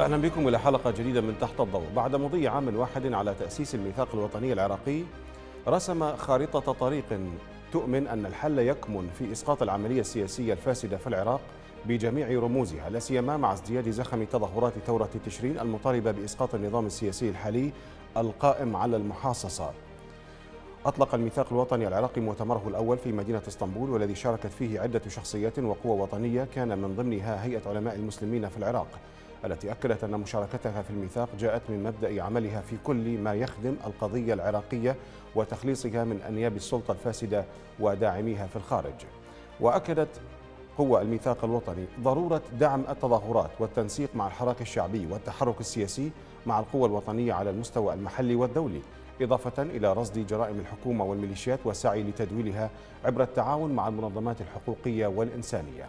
أهلا بكم إلى حلقة جديدة من تحت الضوء بعد مضي عام واحد على تأسيس الميثاق الوطني العراقي رسم خارطة طريق تؤمن أن الحل يكمن في إسقاط العملية السياسية الفاسدة في العراق بجميع رموزها لا سيما مع ازدياد زخم تظاهرات ثورة تشرين المطالبة بإسقاط النظام السياسي الحالي القائم على المحاصصة أطلق الميثاق الوطني العراقي مؤتمره الأول في مدينة اسطنبول والذي شاركت فيه عدة شخصيات وقوى وطنية كان من ضمنها هيئة علماء المسلمين في العراق التي أكدت أن مشاركتها في الميثاق جاءت من مبدأ عملها في كل ما يخدم القضية العراقية وتخليصها من أنياب السلطة الفاسدة وداعميها في الخارج وأكدت قوى الميثاق الوطني ضرورة دعم التظاهرات والتنسيق مع الحراك الشعبي والتحرك السياسي مع القوى الوطنية على المستوى المحلي والدولي إضافة إلى رصد جرائم الحكومة والميليشيات والسعي لتدويلها عبر التعاون مع المنظمات الحقوقية والإنسانية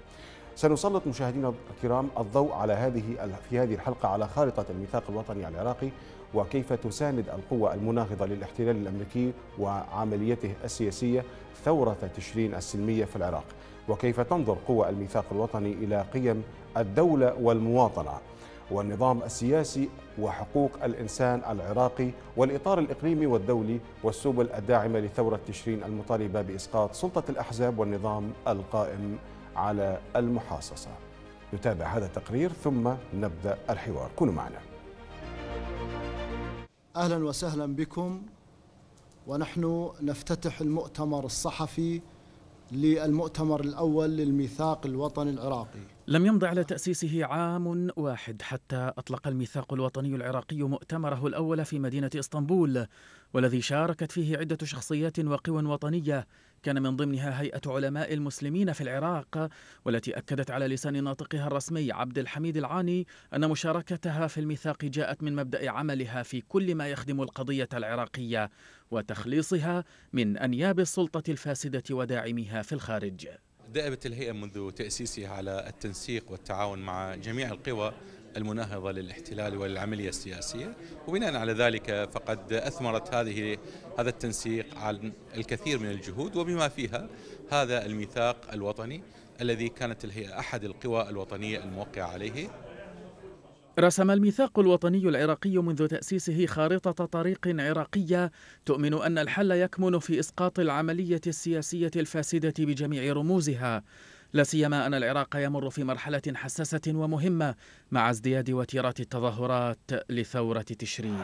سنسلط مشاهدينا الكرام الضوء على هذه في هذه الحلقة على خارطة الميثاق الوطني العراقي وكيف تساند القوى المناهضة للاحتلال الأمريكي وعمليته السياسية ثورة تشرين السلمية في العراق وكيف تنظر قوى الميثاق الوطني إلى قيم الدولة والمواطنة والنظام السياسي وحقوق الإنسان العراقي والإطار الإقليمي والدولي والسبل الداعمة لثورة تشرين المطالبة بإسقاط سلطة الأحزاب والنظام القائم على المحاصصة نتابع هذا التقرير ثم نبدأ الحوار كونوا معنا أهلا وسهلا بكم ونحن نفتتح المؤتمر الصحفي للمؤتمر الأول للميثاق الوطني العراقي لم يمض على تأسيسه عام واحد حتى أطلق الميثاق الوطني العراقي مؤتمره الأول في مدينة إسطنبول والذي شاركت فيه عدة شخصيات وقوى وطنية كان من ضمنها هيئة علماء المسلمين في العراق والتي أكدت على لسان ناطقها الرسمي عبد الحميد العاني أن مشاركتها في الميثاق جاءت من مبدأ عملها في كل ما يخدم القضية العراقية وتخليصها من أنياب السلطة الفاسدة وداعمها في الخارج دائبة الهيئة منذ تأسيسها على التنسيق والتعاون مع جميع القوى المناهضة للاحتلال وللعملية السياسية وبناء على ذلك فقد أثمرت هذه هذا التنسيق عن الكثير من الجهود وبما فيها هذا الميثاق الوطني الذي كانت الهيئة أحد القوى الوطنية الموقعة عليه رسم الميثاق الوطني العراقي منذ تأسيسه خارطة طريق عراقية تؤمن أن الحل يكمن في إسقاط العملية السياسية الفاسدة بجميع رموزها لا سيما أن العراق يمر في مرحلة حساسة ومهمة مع ازدياد وتيرات التظاهرات لثورة تشرين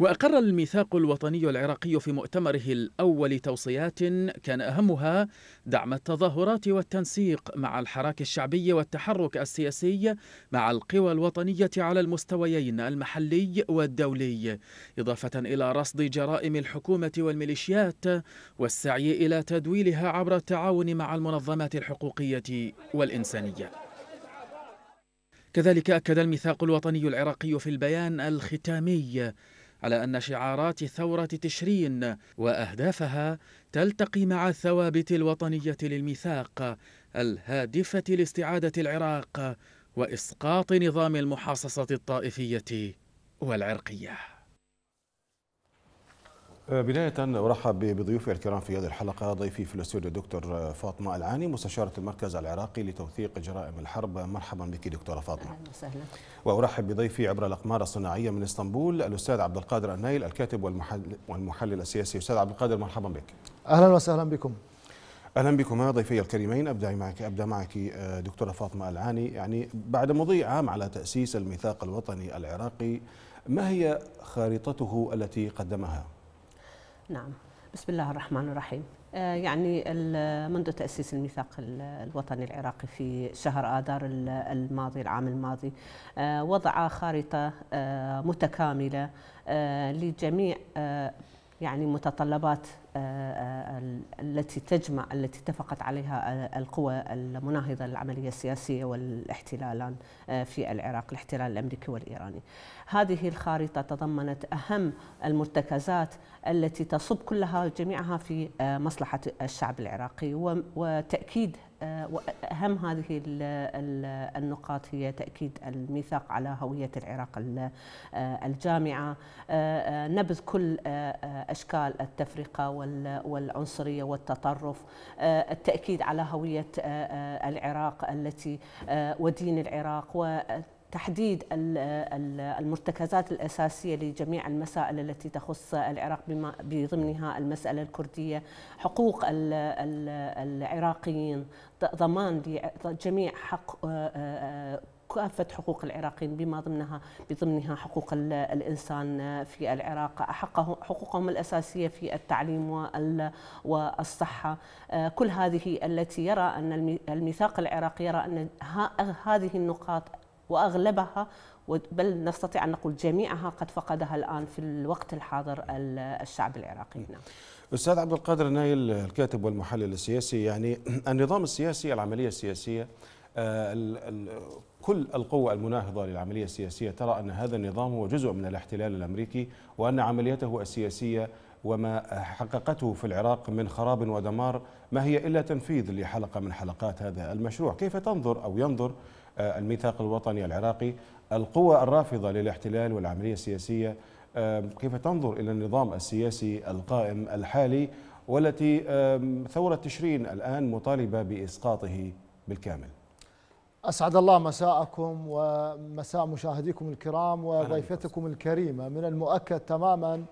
وأقر الميثاق الوطني العراقي في مؤتمره الأول توصيات كان أهمها دعم التظاهرات والتنسيق مع الحراك الشعبي والتحرك السياسي مع القوى الوطنية على المستويين المحلي والدولي إضافة إلى رصد جرائم الحكومة والميليشيات والسعي إلى تدويلها عبر التعاون مع المنظمات الحقوقية والإنسانية كذلك أكد الميثاق الوطني العراقي في البيان الختامي على أن شعارات ثورة تشرين وأهدافها تلتقي مع الثوابت الوطنية للميثاق الهادفة لاستعادة العراق وإسقاط نظام المحاصصة الطائفية والعرقية آه، بداية أرحب بضيوفي الكرام في هذه الحلقة ضيفي في الاستوديو الدكتور آه، فاطمة العاني مستشارة المركز العراقي لتوثيق جرائم الحرب مرحبا بك دكتورة فاطمة أهلا وسهلا وأرحب بضيفي عبر الأقمار الصناعية من اسطنبول الأستاذ عبد القادر النايل الكاتب والمحلل, والمحلل السياسي أستاذ عبد القادر مرحبا بك أهلا وسهلا بكم اهلا بكما ضيفي الكريمين ابدا معك ابدا معك آه، دكتوره فاطمه العاني يعني بعد مضي عام على تاسيس الميثاق الوطني العراقي ما هي خارطته التي قدمها؟ نعم بسم الله الرحمن الرحيم آه، يعني منذ تأسيس الميثاق الوطني العراقي في شهر آذار الماضي العام الماضي آه، وضع خارطة آه، متكاملة لجميع يعني متطلبات التي تجمع التي اتفقت عليها القوى المناهضة للعملية السياسية والاحتلالان في العراق الاحتلال الأمريكي والإيراني هذه الخارطة تضمنت أهم المرتكزات التي تصب كلها جميعها في آه، مصلحة الشعب العراقي وتأكيد آه، واهم هذه النقاط هي تاكيد الميثاق على هويه العراق آه، الجامعه نبذ كل اشكال التفرقه والعنصريه والتطرف التاكيد على هويه العراق التي ودين العراق تحديد المرتكزات الأساسية لجميع المسائل التي تخص العراق بما بضمنها المسألة الكردية حقوق العراقيين ضمان لجميع حق آه، آه، كافة حقوق العراقيين بما ضمنها بضمنها حقوق الإنسان في العراق حقوقهم الأساسية في التعليم والصحة آه، كل هذه التي يرى أن الميثاق العراقي يرى أن هذه النقاط واغلبها بل نستطيع ان نقول جميعها قد فقدها الان في الوقت الحاضر الشعب العراقي نعم. استاذ عبد القادر نايل الكاتب والمحلل السياسي يعني النظام السياسي العمليه السياسيه آه، كل القوى المناهضة للعملية السياسية ترى أن هذا النظام هو جزء من الاحتلال الأمريكي وأن عمليته السياسية وما حققته في العراق من خراب ودمار ما هي إلا تنفيذ لحلقة من حلقات هذا المشروع كيف تنظر أو ينظر آه، الميثاق الوطني العراقي القوى الرافضة للاحتلال والعملية السياسية كيف تنظر إلى النظام السياسي القائم الحالي والتي ثورة تشرين الآن مطالبة بإسقاطه بالكامل أسعد الله مساءكم ومساء مشاهديكم الكرام وضيفتكم الكريمة من المؤكد تماما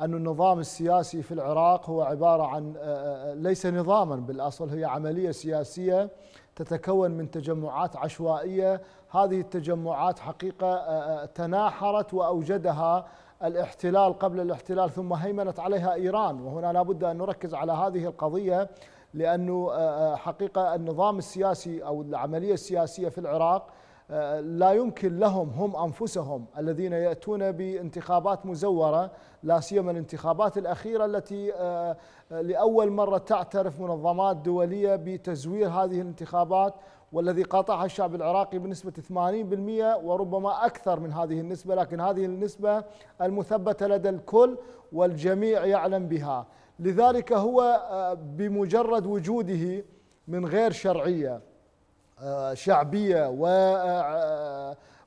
أن النظام السياسي في العراق هو عبارة عن آه، آه، ليس نظاما بالأصل هي عملية سياسية تتكون من تجمعات عشوائية هذه التجمعات حقيقة آه، آه، تناحرت وأوجدها الاحتلال قبل الاحتلال ثم هيمنت عليها إيران وهنا لابد أن نركز على هذه القضية لأنه آه، حقيقة النظام السياسي أو العملية السياسية في العراق آه، لا يمكن لهم هم انفسهم الذين ياتون بانتخابات مزوره لا سيما الانتخابات الاخيره التي آه، آه، لاول مره تعترف منظمات دوليه بتزوير هذه الانتخابات والذي قاطعها الشعب العراقي بنسبة 80% وربما أكثر من هذه النسبة لكن هذه النسبة المثبتة لدى الكل والجميع يعلم بها لذلك هو بمجرد وجوده من غير شرعيه شعبية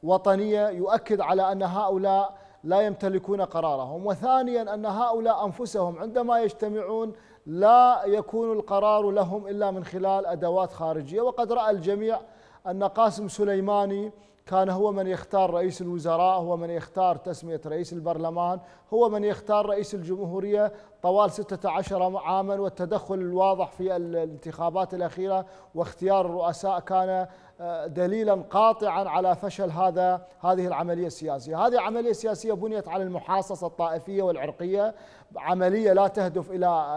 ووطنية يؤكد على أن هؤلاء لا يمتلكون قرارهم وثانيا أن هؤلاء أنفسهم عندما يجتمعون لا يكون القرار لهم إلا من خلال أدوات خارجية وقد رأى الجميع أن قاسم سليماني كان هو من يختار رئيس الوزراء هو من يختار تسمية رئيس البرلمان هو من يختار رئيس الجمهورية طوال 16 عاما والتدخل الواضح في الانتخابات الأخيرة واختيار الرؤساء كان آه، دليلا قاطعا على فشل هذا هذه العملية السياسية هذه عملية سياسية بنيت على المحاصصة الطائفية والعرقية عملية لا تهدف إلى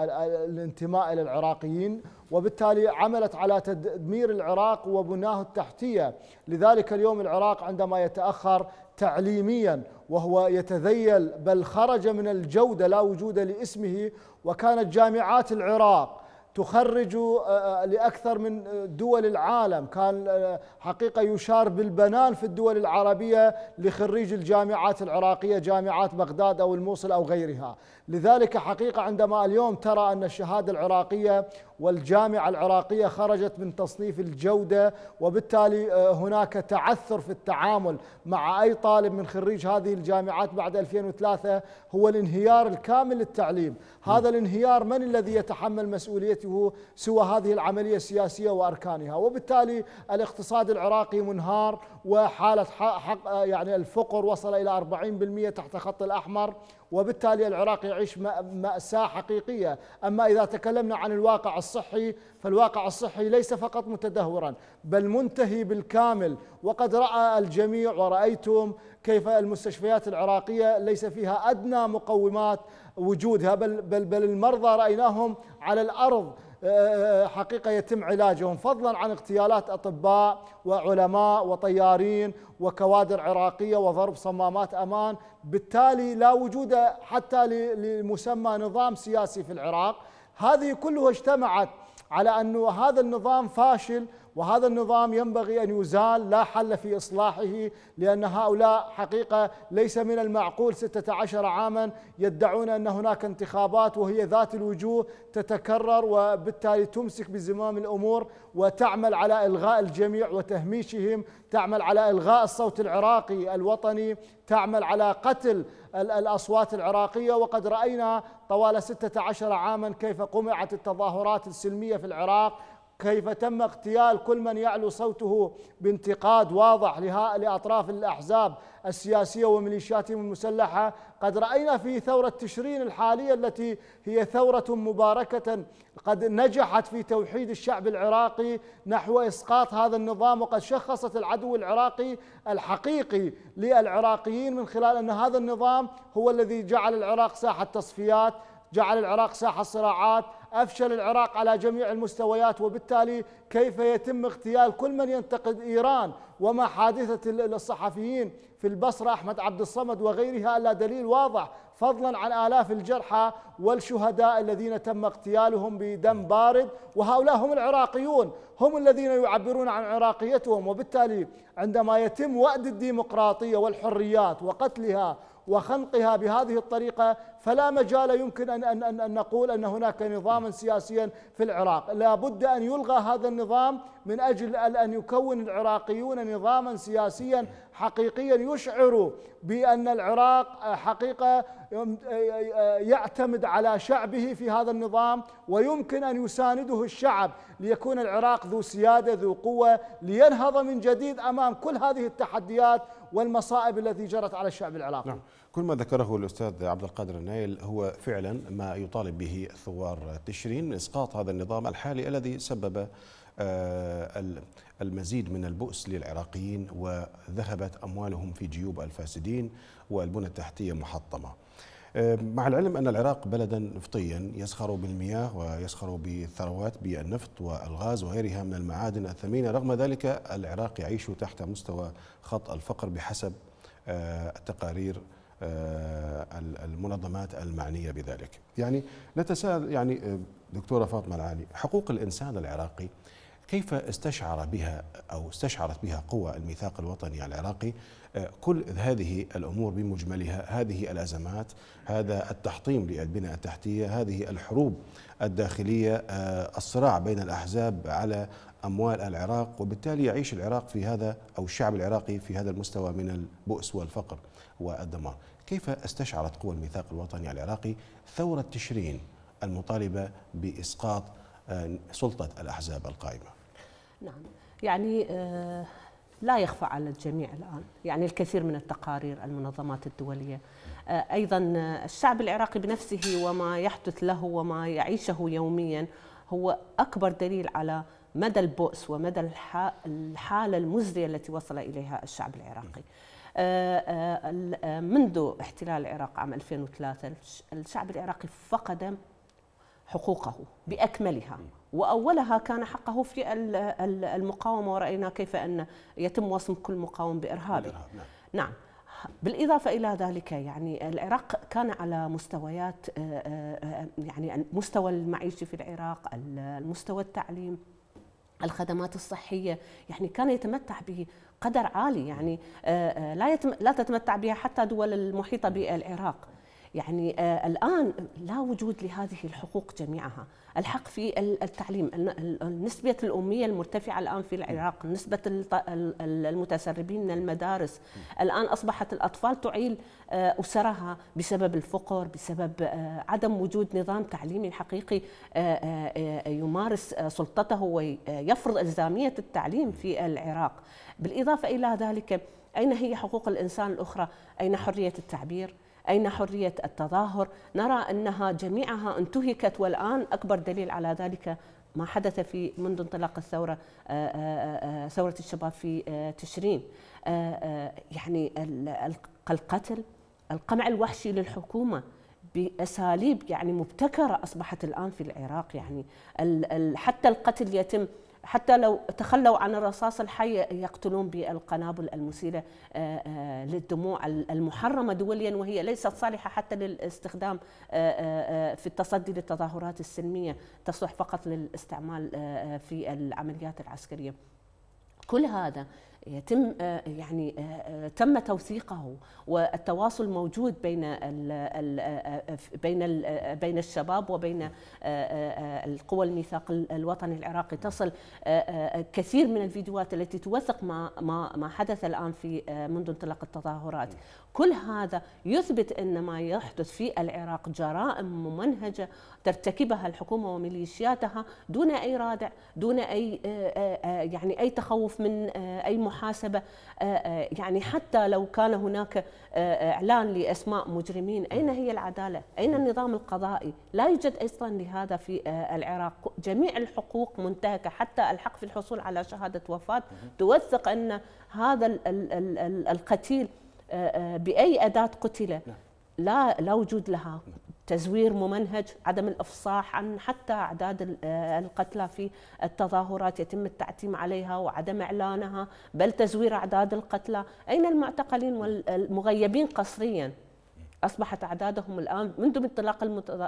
الانتماء إلى العراقيين وبالتالي عملت على تدمير العراق وبناه التحتية لذلك اليوم العراق عندما يتأخر تعليميا وهو يتذيل بل خرج من الجودة لا وجود لاسمه وكانت جامعات العراق تخرج آه، آه، لأكثر من دول العالم كان آه، حقيقة يشار بالبنان في الدول العربية لخريج الجامعات العراقية جامعات بغداد أو الموصل أو غيرها لذلك حقيقة عندما اليوم ترى أن الشهادة العراقية والجامعة العراقية خرجت من تصنيف الجودة وبالتالي آه، هناك تعثر في التعامل مع أي طالب من خريج هذه الجامعات بعد 2003 هو الانهيار الكامل للتعليم هذا الانهيار من الذي يتحمل مسؤوليته سوى هذه العملية السياسية وأركانها وبالتالي الاقتصاد العراقي منهار وحالة حق آه، يعني الفقر وصل إلى 40% تحت خط الأحمر وبالتالي العراق يعيش مأساة حقيقية أما إذا تكلمنا عن الواقع الصحي فالواقع الصحي ليس فقط متدهورا بل منتهي بالكامل وقد رأى الجميع ورأيتم كيف المستشفيات العراقية ليس فيها أدنى مقومات وجودها بل, بل, بل المرضى رأيناهم على الأرض حقيقة يتم علاجهم فضلا عن اغتيالات أطباء وعلماء وطيارين وكوادر عراقية وضرب صمامات أمان بالتالي لا وجود حتى لمسمى نظام سياسي في العراق هذه كلها اجتمعت على أن هذا النظام فاشل وهذا النظام ينبغي أن يزال لا حل في إصلاحه لأن هؤلاء حقيقة ليس من المعقول 16 عاما يدعون أن هناك انتخابات وهي ذات الوجوه تتكرر وبالتالي تمسك بزمام الأمور وتعمل على إلغاء الجميع وتهميشهم تعمل على إلغاء الصوت العراقي الوطني تعمل على قتل الأصوات العراقية وقد رأينا طوال 16 عاما كيف قمعت التظاهرات السلمية في العراق كيف تم اغتيال كل من يعلو صوته بانتقاد واضح لأطراف الأحزاب السياسية وميليشياتهم المسلحة قد رأينا في ثورة تشرين الحالية التي هي ثورة مباركة قد نجحت في توحيد الشعب العراقي نحو إسقاط هذا النظام وقد شخصت العدو العراقي الحقيقي للعراقيين من خلال أن هذا النظام هو الذي جعل العراق ساحة تصفيات جعل العراق ساحة صراعات أفشل العراق على جميع المستويات وبالتالي كيف يتم اغتيال كل من ينتقد إيران وما حادثة الصحفيين في البصرة أحمد عبد الصمد وغيرها إلا دليل واضح فضلا عن آلاف الجرحى والشهداء الذين تم اغتيالهم بدم بارد وهؤلاء هم العراقيون هم الذين يعبرون عن عراقيتهم وبالتالي عندما يتم وأد الديمقراطية والحريات وقتلها وخنقها بهذه الطريقة فلا مجال يمكن أن, أن, أن, نقول أن هناك نظاما سياسيا في العراق لا بد أن يلغى هذا النظام من أجل أن يكون العراقيون نظاما سياسيا حقيقيا يشعر بأن العراق حقيقة يعتمد على شعبه في هذا النظام ويمكن أن يسانده الشعب ليكون العراق ذو سيادة ذو قوة لينهض من جديد أمام كل هذه التحديات والمصائب التي جرت على الشعب العراقي نعم. كل ما ذكره الأستاذ عبد القادر الناس نايل هو فعلا ما يطالب به ثوار تشرين إسقاط هذا النظام الحالي الذي سبب آه، المزيد من البؤس للعراقيين وذهبت أموالهم في جيوب الفاسدين والبنى التحتية محطمة آه، مع العلم أن العراق بلدا نفطيا يسخر بالمياه ويسخر بالثروات بالنفط والغاز وغيرها من المعادن الثمينة رغم ذلك العراق يعيش تحت مستوى خط الفقر بحسب آه، التقارير آه، المنظمات المعنيه بذلك. يعني نتساءل يعني آه، دكتوره فاطمه العالي حقوق الانسان العراقي كيف استشعر بها او استشعرت بها قوى الميثاق الوطني العراقي آه، كل هذه الامور بمجملها هذه الازمات هذا التحطيم للبنى التحتيه هذه الحروب الداخليه الصراع بين الاحزاب على اموال العراق وبالتالي يعيش العراق في هذا او الشعب العراقي في هذا المستوى من البؤس والفقر والدمار كيف استشعرت قوى الميثاق الوطني العراقي ثورة تشرين المطالبة بإسقاط آه، سلطة الأحزاب القائمة نعم يعني آه، لا يخفى على الجميع الآن يعني الكثير من التقارير المنظمات الدولية آه، أيضا الشعب العراقي بنفسه وما يحدث له وما يعيشه يوميا هو أكبر دليل على مدى البؤس ومدى الحالة المزرية التي وصل إليها الشعب العراقي آه، آه، آه، منذ احتلال العراق عام 2003 الشعب العراقي فقد حقوقه باكملها واولها كان حقه في المقاومه وراينا كيف ان يتم وصم كل مقاوم بارهابي نعم, نعم. بالإضافة إلى ذلك يعني العراق كان على مستويات يعني المستوى المعيشي في العراق المستوى التعليم الخدمات الصحية يعني كان يتمتع بقدر عالي يعني آه، آه، لا, لا تتمتع بها حتى دول المحيطة بالعراق يعني آه، الآن لا وجود لهذه الحقوق جميعها الحق في التعليم نسبة الأمية المرتفعة الآن في العراق نسبة المتسربين من المدارس الآن أصبحت الأطفال تعيل آه، أسرها بسبب الفقر بسبب آه، عدم وجود نظام تعليمي حقيقي يمارس سلطته ويفرض إلزامية التعليم في العراق بالإضافة إلى ذلك أين هي حقوق الإنسان الأخرى أين حرية التعبير أين حرية التظاهر نرى أنها جميعها انتهكت والآن أكبر دليل على ذلك ما حدث في منذ انطلاق الثورة آه، آه، آه، ثورة الشباب في تشرين يعني القتل القمع الوحشي للحكومه باساليب يعني مبتكره اصبحت الان في العراق يعني حتى القتل يتم حتى لو تخلوا عن الرصاص الحي يقتلون بالقنابل المسيلة آه، آه، للدموع المحرمة دوليا وهي ليست صالحة حتى للاستخدام آه، في التصدي للتظاهرات السلمية تصلح فقط للاستعمال في العمليات العسكرية كل هذا يتم آه، يعني آه، آه، تم توثيقه والتواصل موجود بين بين بين الشباب وبين القوى الميثاق الوطني العراقي تصل كثير من الفيديوهات التي توثق ما ما ما حدث الان في منذ انطلاق التظاهرات كل هذا يثبت ان ما يحدث في العراق جرائم ممنهجه ترتكبها الحكومه وميليشياتها دون اي رادع دون اي آه، آه، آه، يعني اي تخوف من اي محاسبه يعني حتى لو كان هناك اعلان لاسماء مجرمين اين هي العداله اين النظام القضائي لا يوجد اصلا لهذا في العراق جميع الحقوق منتهكه حتى الحق في الحصول على شهاده وفاه توثق ان هذا القتيل باي اداه قتل نعم. لا لا وجود لها نعم. تزوير ممنهج عدم الافصاح عن حتى اعداد آه، القتلى في التظاهرات يتم التعتيم عليها وعدم اعلانها بل تزوير اعداد القتلى اين المعتقلين والمغيبين قسريا اصبحت اعدادهم الان منذ انطلاق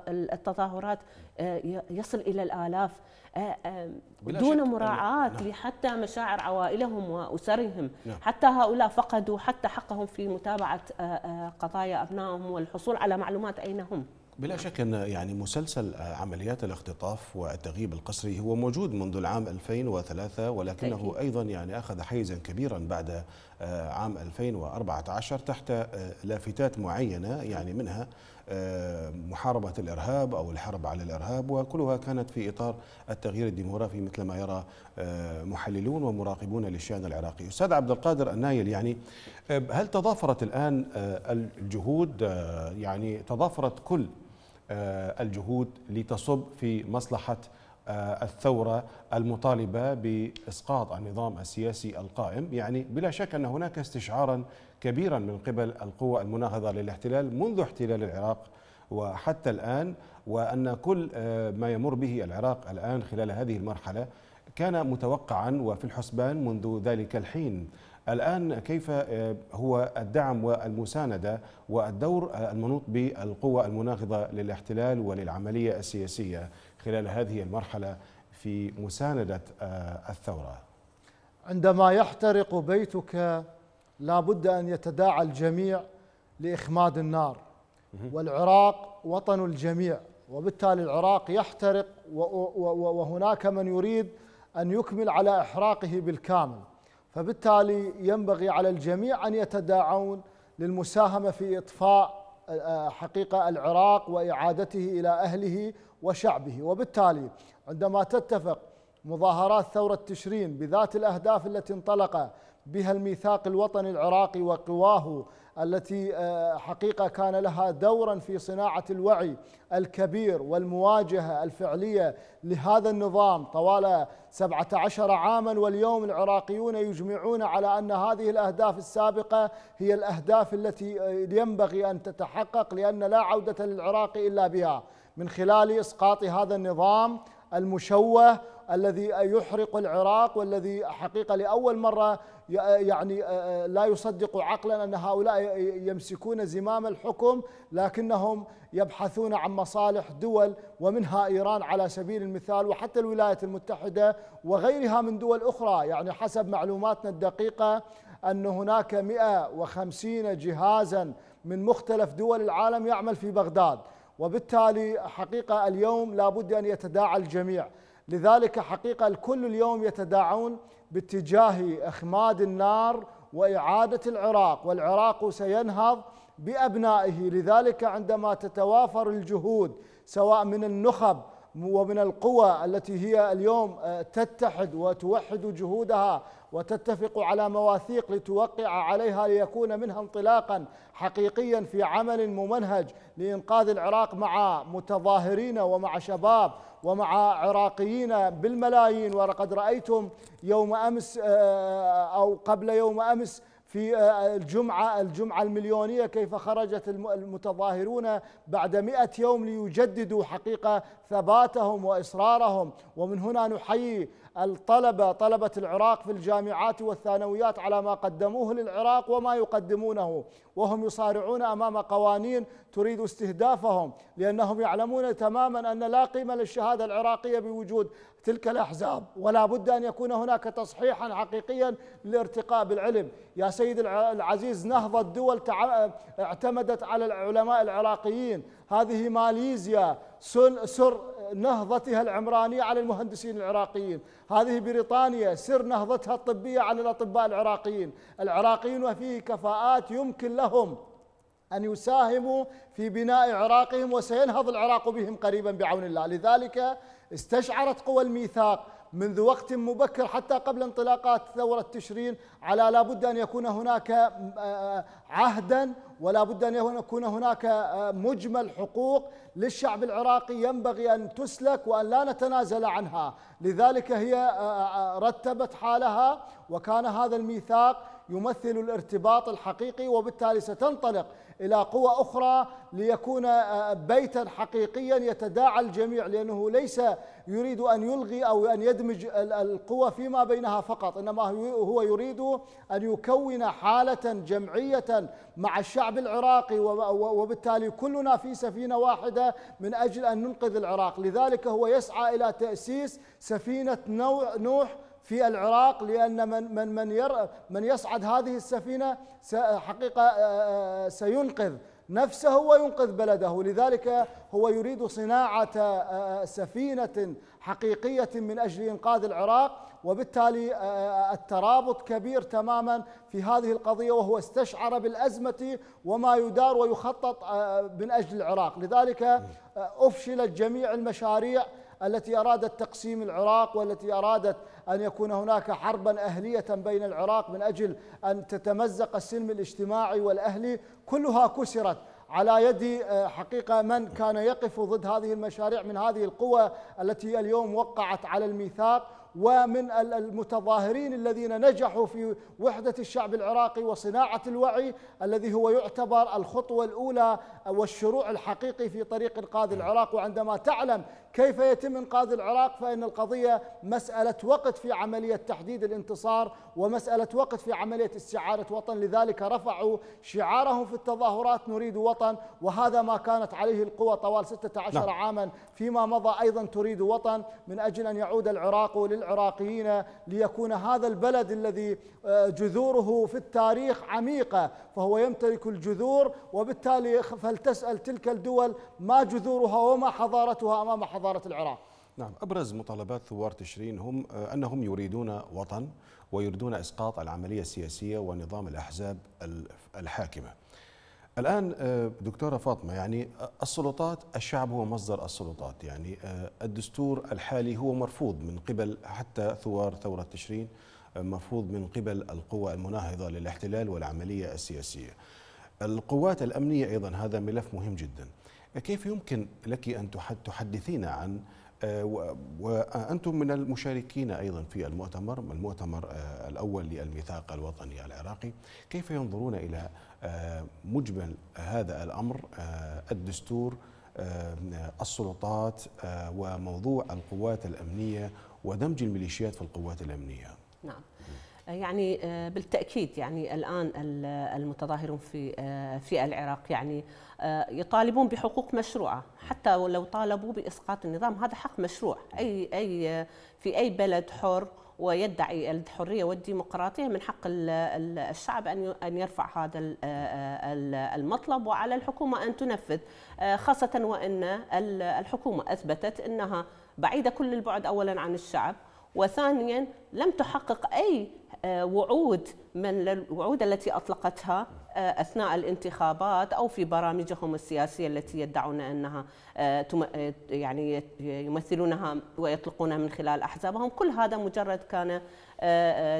التظاهرات آه، يصل الى الالاف آه، دون مراعاه نعم. لحتى مشاعر عوائلهم واسرهم نعم. حتى هؤلاء فقدوا حتى حقهم في متابعه قضايا ابنائهم والحصول على معلومات اين هم بلا شك أن يعني مسلسل عمليات الاختطاف والتغييب القسري هو موجود منذ العام 2003 ولكنه أيضا يعني أخذ حيزا كبيرا بعد آه، عام 2014 تحت آه، لافتات معينة يعني منها آه، محاربة الإرهاب أو الحرب على الإرهاب وكلها كانت في إطار التغيير الديموغرافي مثل ما يرى محللون ومراقبون للشأن العراقي أستاذ عبد القادر النايل يعني هل تضافرت الآن الجهود يعني تضافرت كل آه، الجهود لتصب في مصلحه آه، الثورة المطالبة بإسقاط النظام السياسي القائم يعني بلا شك أن هناك استشعارا كبيرا من قبل القوى المناهضة للاحتلال منذ احتلال العراق وحتى الآن وأن كل آه، ما يمر به العراق الآن خلال هذه المرحلة كان متوقعا وفي الحسبان منذ ذلك الحين الآن كيف آه، هو الدعم والمساندة والدور آه، المنوط بالقوى المناهضة للاحتلال وللعملية السياسية خلال هذه المرحلة في مساندة آه، الثورة عندما يحترق بيتك لا بد أن يتداعى الجميع لإخماد النار والعراق وطن الجميع وبالتالي العراق يحترق وهناك من يريد أن يكمل على إحراقه بالكامل فبالتالي ينبغي على الجميع أن يتداعون للمساهمة في إطفاء آه، حقيقة العراق وإعادته إلى أهله وشعبه وبالتالي عندما تتفق مظاهرات ثورة تشرين بذات الأهداف التي انطلق بها الميثاق الوطني العراقي وقواه التي آه، حقيقة كان لها دورا في صناعة الوعي الكبير والمواجهة الفعلية لهذا النظام طوال 17 عاما واليوم العراقيون يجمعون على أن هذه الأهداف السابقة هي الأهداف التي آه، ينبغي أن تتحقق لأن لا عودة للعراق إلا بها من خلال إسقاط هذا النظام المشوه الذي يحرق العراق والذي حقيقة لأول مرة يعني آه، آه، لا يصدق عقلا أن هؤلاء يمسكون زمام الحكم لكنهم يبحثون عن مصالح دول ومنها إيران على سبيل المثال وحتى الولايات المتحدة وغيرها من دول أخرى يعني حسب معلوماتنا الدقيقة أن هناك 150 جهازا من مختلف دول العالم يعمل في بغداد وبالتالي حقيقة اليوم لابد أن يتداعى الجميع لذلك حقيقة الكل اليوم يتداعون باتجاه إخماد النار وإعادة العراق والعراق سينهض بأبنائه لذلك عندما تتوافر الجهود سواء من النخب ومن القوى التي هي اليوم آه، تتحد وتوحد جهودها وتتفق على مواثيق لتوقع عليها ليكون منها انطلاقا حقيقيا في عمل ممنهج لإنقاذ العراق مع متظاهرين ومع شباب ومع عراقيين بالملايين ولقد رأيتم يوم أمس آه، أو قبل يوم أمس في آه، الجمعة الجمعة المليونية كيف خرجت المتظاهرون بعد مئة يوم ليجددوا حقيقة ثباتهم وإصرارهم ومن هنا نحيي الطلبة طلبة العراق في الجامعات والثانويات على ما قدموه للعراق وما يقدمونه وهم يصارعون أمام قوانين تريد استهدافهم لأنهم يعلمون تماما أن لا قيمة للشهادة العراقية بوجود تلك الأحزاب ولا بد أن يكون هناك تصحيحا حقيقيا لارتقاء بالعلم يا سيد العزيز نهضة الدول اعتمدت على العلماء العراقيين هذه ماليزيا سر نهضتها العمرانية على المهندسين العراقيين هذه بريطانيا سر نهضتها الطبية على الأطباء العراقيين العراقيين وفيه كفاءات يمكن لهم أن يساهموا في بناء عراقهم وسينهض العراق بهم قريبا بعون الله لذلك استشعرت قوى الميثاق منذ وقت مبكر حتى قبل انطلاقات ثورة تشرين على لا بد أن يكون هناك آه، آه، عهدا ولا بد أن يكون هناك آه، مجمل حقوق للشعب العراقي ينبغي أن تسلك وأن لا نتنازل عنها لذلك هي رتبت حالها وكان هذا الميثاق يمثل الارتباط الحقيقي وبالتالي ستنطلق إلى قوى أخرى ليكون آه، بيتا حقيقيا يتداعى الجميع لأنه ليس يريد أن يلغي أو أن يدمج القوى فيما بينها فقط إنما هو يريد أن يكون حالة جمعية مع الشعب العراقي وبالتالي كلنا في سفينة واحدة من أجل أن ننقذ العراق لذلك هو يسعى إلى تأسيس سفينة نوح في العراق لأن من من من, ير من يصعد هذه السفينة حقيقة آه، آه، سينقذ نفسه وينقذ بلده لذلك هو يريد صناعة آه، سفينة حقيقية من أجل إنقاذ العراق وبالتالي الترابط كبير تماما في هذه القضية وهو استشعر بالأزمة وما يدار ويخطط من أجل العراق لذلك أفشلت جميع المشاريع التي أرادت تقسيم العراق والتي أرادت أن يكون هناك حربا أهلية بين العراق من أجل أن تتمزق السلم الاجتماعي والأهلي كلها كسرت على يد آه، حقيقة من كان يقف ضد هذه المشاريع من هذه القوى التي اليوم وقعت على الميثاق ومن المتظاهرين الذين نجحوا في وحدة الشعب العراقي وصناعة الوعي الذي هو يعتبر الخطوة الأولى والشروع الحقيقي في طريق إنقاذ العراق وعندما تعلم كيف يتم إنقاذ العراق فإن القضية مسألة وقت في عملية تحديد الانتصار ومسألة وقت في عملية استعارة وطن لذلك رفعوا شعارهم في التظاهرات نريد وطن وهذا ما كانت عليه القوى طوال 16 لا. نعم. عاما فيما مضى أيضا تريد وطن من أجل أن يعود العراق للعراقيين ليكون هذا البلد الذي آه، جذوره في التاريخ عميقة فهو يمتلك الجذور وبالتالي فلتسأل تلك الدول ما جذورها وما حضارتها أمام حضارتها حضارة العراق نعم أبرز مطالبات ثوار تشرين هم آه، أنهم يريدون وطن ويريدون إسقاط العملية السياسية ونظام الأحزاب الحاكمة الآن آه، دكتورة فاطمة يعني آه، السلطات الشعب هو مصدر السلطات يعني الدستور الحالي هو مرفوض من قبل حتى ثوار ثورة تشرين مرفوض من قبل القوى المناهضة للاحتلال والعملية السياسية القوات الأمنية أيضا هذا ملف مهم جدا كيف يمكن لك أن تحدثينا عن آه، وأنتم من المشاركين أيضا في المؤتمر المؤتمر آه، الأول للميثاق الوطني العراقي كيف ينظرون إلى آه، مجمل هذا الأمر الدستور السلطات وموضوع القوات الأمنية ودمج الميليشيات في القوات الأمنية نعم يعني آه، بالتاكيد يعني الان المتظاهرون في آه، في العراق يعني آه، يطالبون بحقوق مشروعه حتى ولو طالبوا باسقاط النظام هذا حق مشروع اي اي في اي بلد حر ويدعي الحريه والديمقراطيه من حق الشعب ان ان يرفع هذا المطلب وعلى الحكومه ان تنفذ خاصه وان الحكومه اثبتت انها بعيده كل البعد اولا عن الشعب وثانيا لم تحقق اي آه، وعود من الوعود التي اطلقتها آه، اثناء الانتخابات او في برامجهم السياسيه التي يدعون انها آه، يعني يمثلونها ويطلقونها من خلال احزابهم، كل هذا مجرد كان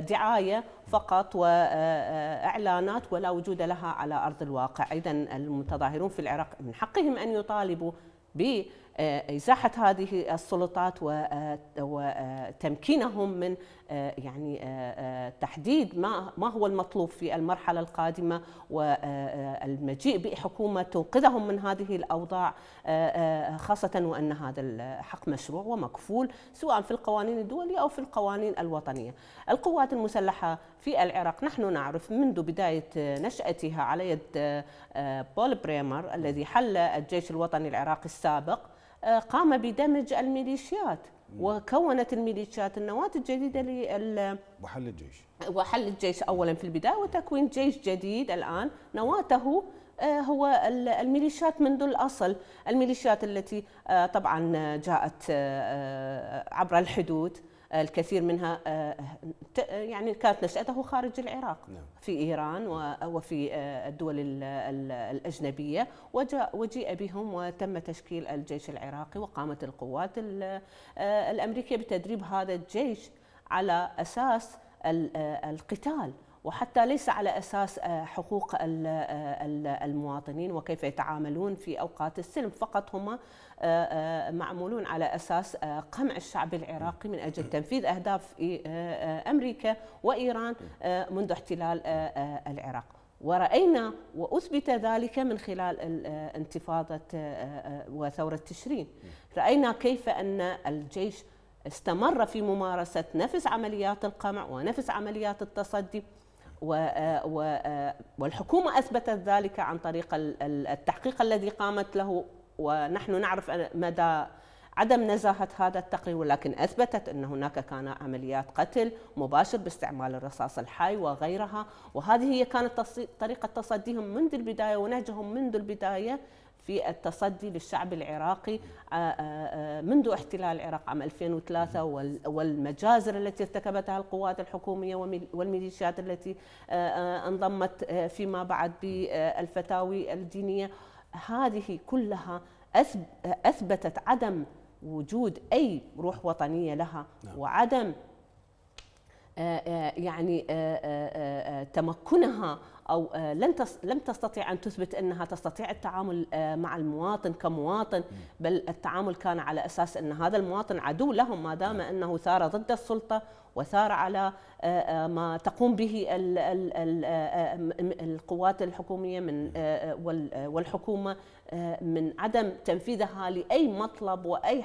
دعايه فقط واعلانات ولا وجود لها على ارض الواقع، اذا المتظاهرون في العراق من حقهم ان يطالبوا ب آه، إزاحة هذه السلطات وتمكينهم آه، آه، من يعني تحديد ما ما هو المطلوب في المرحلة القادمة والمجيء بحكومة تنقذهم من هذه الأوضاع خاصة وأن هذا الحق مشروع ومكفول سواء في القوانين الدولية أو في القوانين الوطنية القوات المسلحة في العراق نحن نعرف منذ بداية نشأتها على يد بول بريمر الذي حل الجيش الوطني العراقي السابق قام بدمج الميليشيات وكونت الميليشيات النواة الجديدة لل وحل الجيش وحل الجيش أولا في البداية وتكوين جيش جديد الآن نواته آه، هو الميليشيات منذ الأصل الميليشيات التي آه، طبعا جاءت آه، عبر الحدود الكثير منها آه، يعني كانت نشأته خارج العراق نعم. في إيران وفي آه، الدول الأجنبية وجيء بهم وتم تشكيل الجيش العراقي وقامت القوات آه، الأمريكية بتدريب هذا الجيش على أساس القتال وحتى ليس على اساس آه، حقوق آه، المواطنين وكيف يتعاملون في اوقات السلم فقط هم آه، معمولون على اساس قمع الشعب العراقي من اجل تنفيذ اهداف امريكا وايران منذ احتلال العراق ورأينا وأثبت ذلك من خلال انتفاضة وثورة تشرين رأينا كيف أن الجيش استمر في ممارسة نفس عمليات القمع ونفس عمليات التصدي آه، آه، والحكومة أثبتت ذلك عن طريق التحقيق الذي قامت له ونحن نعرف مدى عدم نزاهة هذا التقرير ولكن أثبتت أن هناك كان عمليات قتل مباشر باستعمال الرصاص الحي وغيرها وهذه هي كانت طريقة تصديهم منذ البداية ونهجهم منذ البداية في التصدي للشعب العراقي آه، آه، آه، منذ احتلال العراق عام 2003 والمجازر التي ارتكبتها القوات الحكومية والميليشيات التي انضمت فيما بعد بالفتاوي الدينية هذه كلها أثبتت عدم وجود أي روح وطنية لها نعم. وعدم يعني تمكنها او آه، لن لم تستطيع ان تثبت انها تستطيع التعامل آه، مع المواطن كمواطن بل التعامل كان على اساس ان هذا المواطن عدو لهم ما دام نعم. انه ثار ضد السلطه وثار على آه، ما تقوم به القوات الحكوميه من نعم. والحكومه من عدم تنفيذها لاي مطلب واي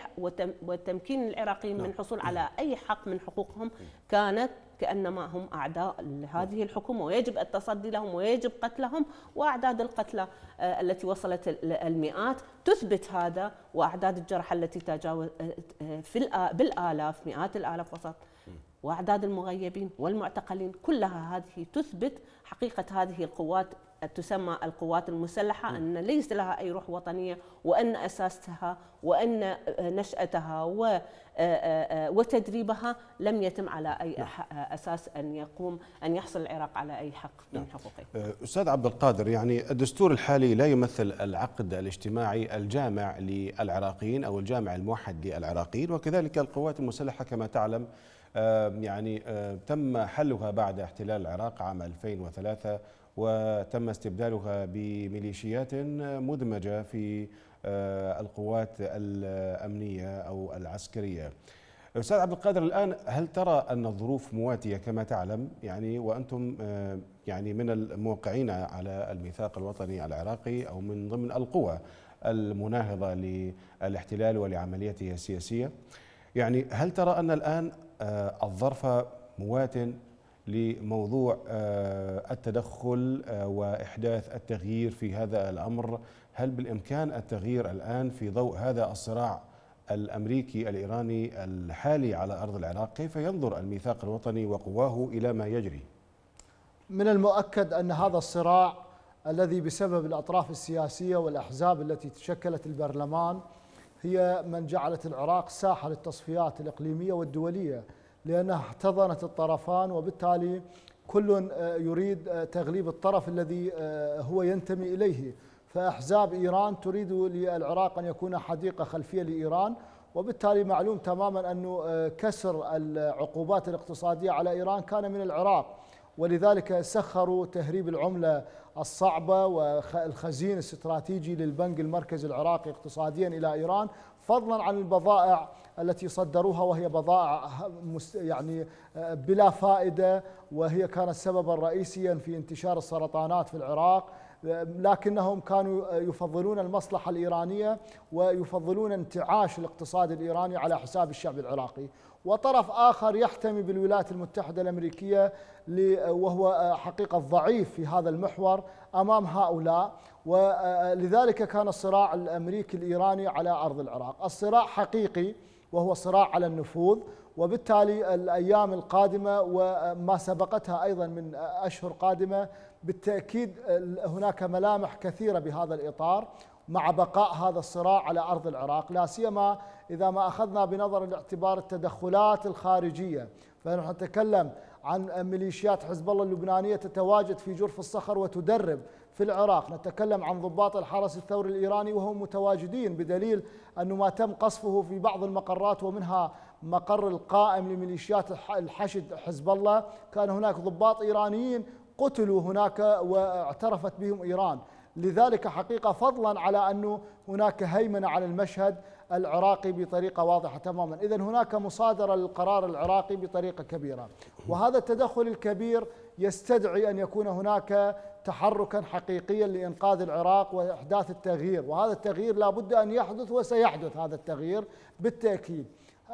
وتمكين العراقيين نعم. من الحصول على اي حق من حقوقهم كانت كأنما هم أعداء لهذه نعم. الحكومة ويجب التصدي لهم ويجب قتلهم وأعداد القتلى آه، التي وصلت المئات تثبت هذا وأعداد الجرحى التي تجاوز آه، آه، في بالآلاف مئات الآلاف وصلت واعداد المغيبين والمعتقلين كلها هذه تثبت حقيقه هذه القوات تسمى القوات المسلحه نعم. ان ليس لها اي روح وطنيه وان اساسها وان آه، نشاتها و آه، آه، وتدريبها لم يتم على اي نعم. اساس ان يقوم ان يحصل العراق على اي حق من نعم. حقوقه. استاذ عبد القادر يعني الدستور الحالي لا يمثل العقد الاجتماعي الجامع للعراقيين او الجامع الموحد للعراقيين وكذلك القوات المسلحه كما تعلم يعني تم حلها بعد احتلال العراق عام 2003 وتم استبدالها بميليشيات مدمجة في آه، القوات الأمنية أو العسكرية أستاذ عبد القادر الآن هل ترى أن الظروف مواتية كما تعلم يعني وأنتم يعني من الموقعين على الميثاق الوطني العراقي أو من ضمن القوى المناهضة للاحتلال ولعملياته السياسية؟ يعني هل ترى أن الآن آه، الظرف موات لموضوع آه، التدخل آه، وإحداث التغيير في هذا الأمر هل بالإمكان التغيير الآن في ضوء هذا الصراع الأمريكي الإيراني الحالي على أرض العراق كيف ينظر الميثاق الوطني وقواه إلى ما يجري من المؤكد أن هذا الصراع الذي بسبب الأطراف السياسية والأحزاب التي تشكلت البرلمان هي من جعلت العراق ساحة للتصفيات الإقليمية والدولية لأنها احتضنت الطرفان وبالتالي كل آه، يريد آه، تغليب الطرف الذي آه، هو ينتمي إليه فأحزاب إيران تريد للعراق أن يكون حديقة خلفية لإيران وبالتالي معلوم تماما أن كسر العقوبات الاقتصادية على إيران كان من العراق ولذلك سخروا تهريب العملة الصعبة والخزين الاستراتيجي للبنك المركزي العراقي اقتصاديا إلى إيران فضلا عن البضائع التي صدروها وهي بضائع يعني آه، بلا فائدة وهي كانت سببا رئيسيا في انتشار السرطانات في العراق آه، لكنهم كانوا آه، يفضلون المصلحة الإيرانية ويفضلون انتعاش الاقتصاد الإيراني على حساب الشعب العراقي وطرف آخر يحتمي بالولايات المتحدة الأمريكية وهو آه، حقيقة ضعيف في هذا المحور أمام هؤلاء ولذلك آه، آه، كان الصراع الأمريكي الإيراني على أرض العراق الصراع حقيقي وهو صراع على النفوذ وبالتالي الأيام القادمة وما سبقتها أيضا من أشهر قادمة بالتأكيد هناك ملامح كثيرة بهذا الإطار مع بقاء هذا الصراع على أرض العراق لا سيما إذا ما أخذنا بنظر الاعتبار التدخلات الخارجية فنحن نتكلم عن ميليشيات حزب الله اللبنانية تتواجد في جرف الصخر وتدرب في العراق نتكلم عن ضباط الحرس الثوري الإيراني وهم متواجدين بدليل أنه ما تم قصفه في بعض المقرات ومنها مقر القائم لميليشيات الحشد حزب الله كان هناك ضباط إيرانيين قتلوا هناك واعترفت بهم إيران لذلك حقيقة فضلا على أنه هناك هيمنة على المشهد العراقي بطريقة واضحة تماما إذا هناك مصادرة للقرار العراقي بطريقة كبيرة وهذا التدخل الكبير يستدعي أن يكون هناك تحركا حقيقيا لإنقاذ العراق وإحداث التغيير وهذا التغيير لا بد أن يحدث وسيحدث هذا التغيير بالتأكيد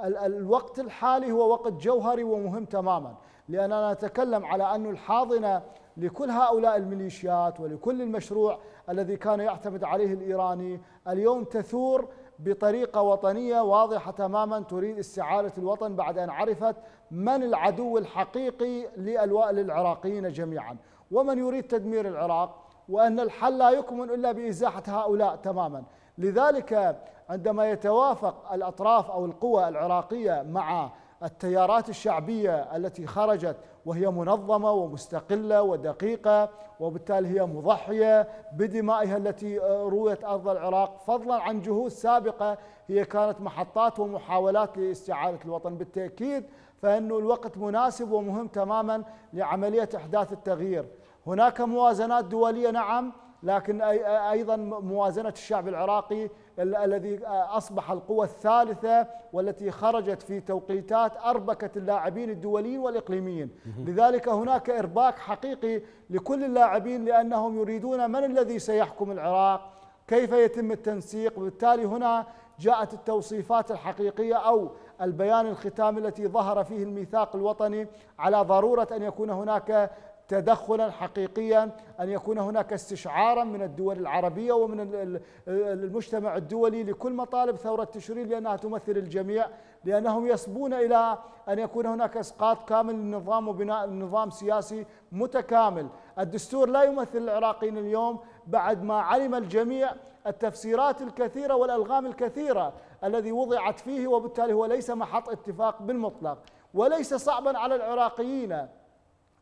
الوقت الحالي هو وقت جوهري ومهم تماما لأننا نتكلم على أن الحاضنة لكل هؤلاء الميليشيات ولكل المشروع الذي كان يعتمد عليه الإيراني اليوم تثور بطريقة وطنية واضحة تماما تريد استعارة الوطن بعد أن عرفت من العدو الحقيقي للعراقيين جميعا ومن يريد تدمير العراق وأن الحل لا يكمن إلا بإزاحة هؤلاء تماما لذلك عندما يتوافق الأطراف أو القوى العراقية مع التيارات الشعبية التي خرجت وهي منظمة ومستقلة ودقيقة وبالتالي هي مضحية بدمائها التي آه، رويت أرض العراق فضلا عن جهود سابقة هي كانت محطات ومحاولات لاستعادة الوطن بالتأكيد فأن الوقت مناسب ومهم تماما لعملية إحداث التغيير هناك موازنات دولية نعم لكن آه، أيضا موازنة الشعب العراقي الذي آه، أصبح القوة الثالثة والتي خرجت في توقيتات أربكت اللاعبين الدوليين والإقليميين لذلك هناك إرباك حقيقي لكل اللاعبين لأنهم يريدون من الذي سيحكم العراق كيف يتم التنسيق وبالتالي هنا جاءت التوصيفات الحقيقية أو البيان الختامي التي ظهر فيه الميثاق الوطني على ضرورة أن يكون هناك تدخلا حقيقيا أن يكون هناك استشعارا من الدول العربية ومن المجتمع الدولي لكل مطالب ثورة تشرين لأنها تمثل الجميع لأنهم يصبون إلى أن يكون هناك إسقاط كامل للنظام وبناء نظام سياسي متكامل الدستور لا يمثل العراقيين اليوم بعد ما علم الجميع التفسيرات الكثيرة والألغام الكثيرة الذي وضعت فيه وبالتالي هو ليس محط اتفاق بالمطلق وليس صعبا على العراقيين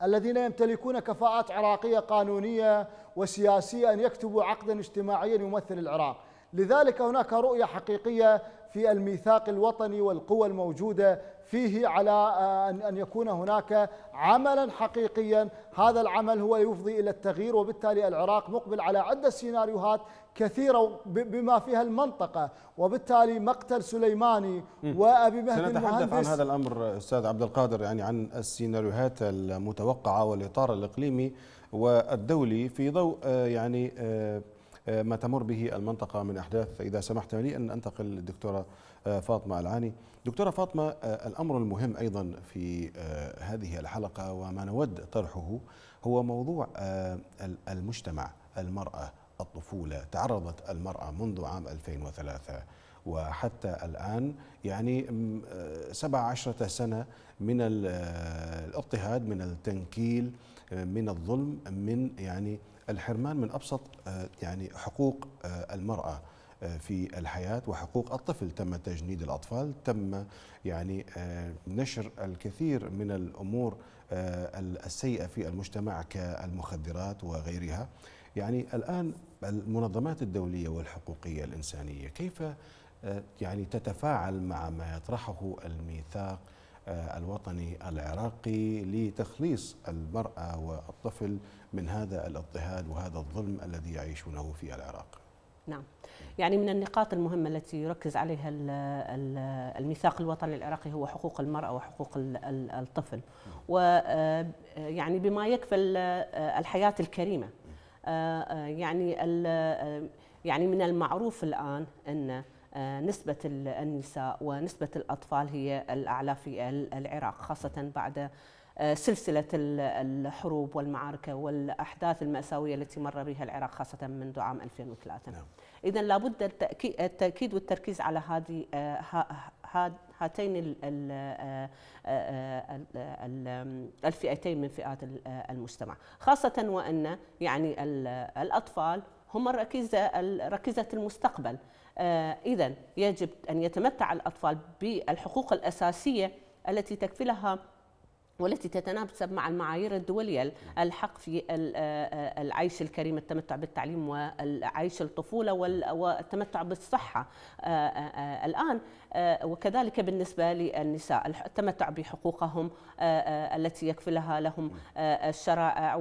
الذين يمتلكون كفاءات عراقية قانونية وسياسية أن يكتبوا عقدا اجتماعيا يمثل العراق لذلك هناك رؤية حقيقية في الميثاق الوطني والقوى الموجودة فيه على آه، أن يكون هناك عملا حقيقيا هذا العمل هو يفضي إلى التغيير وبالتالي العراق مقبل على عدة سيناريوهات كثيرة بما فيها المنطقة وبالتالي مقتل سليماني وأبي مهدي سنتحدث عن هذا الأمر أستاذ عبد القادر يعني عن السيناريوهات المتوقعة والإطار الإقليمي والدولي في ضوء آه، يعني آه، ما تمر به المنطقة من أحداث إذا سمحت لي أن أنتقل للدكتورة فاطمة العاني دكتورة فاطمة آه، الأمر المهم أيضا في آه، هذه الحلقة وما نود طرحه هو موضوع آه، المجتمع المرأة الطفولة تعرضت المرأة منذ عام 2003 وحتى الآن يعني 17 سنة من الاضطهاد من التنكيل من الظلم من يعني الحرمان من أبسط يعني حقوق المرأة في الحياة وحقوق الطفل تم تجنيد الأطفال تم يعني آه، نشر الكثير من الأمور آه، السيئة في المجتمع كالمخدرات وغيرها يعني الآن المنظمات الدولية والحقوقية الإنسانية كيف آه، يعني تتفاعل مع ما يطرحه الميثاق الوطني العراقي لتخليص المرأة والطفل من هذا الاضطهاد وهذا الظلم الذي يعيشونه في العراق نعم يعني من النقاط المهمة التي يركز عليها الميثاق الوطني العراقي هو حقوق المرأة وحقوق الطفل ويعني آه، بما يكفل آه، الحياة الكريمة آه، يعني يعني من المعروف الآن أن نسبة النساء ونسبة الأطفال هي الأعلى في العراق خاصة بعد آه، سلسلة الحروب والمعارك والأحداث المأساوية التي مر بها العراق خاصة منذ عام 2003 نعم. إذا لابد التأكيد والتركيز على هذه هاتين الفئتين من فئات آه، المجتمع خاصة وأن يعني الأطفال هم الركيزة ركيزة المستقبل آه، إذا يجب أن يتمتع الأطفال بالحقوق الأساسية التي تكفلها والتي تتناسب مع المعايير الدولية نعم. الحق في آه، آه، العيش الكريم التمتع بالتعليم والعيش الطفولة نعم. والتمتع بالصحة آه، الآن آه، وكذلك بالنسبة للنساء التمتع بحقوقهم آه، آه، التي يكفلها لهم الشرائع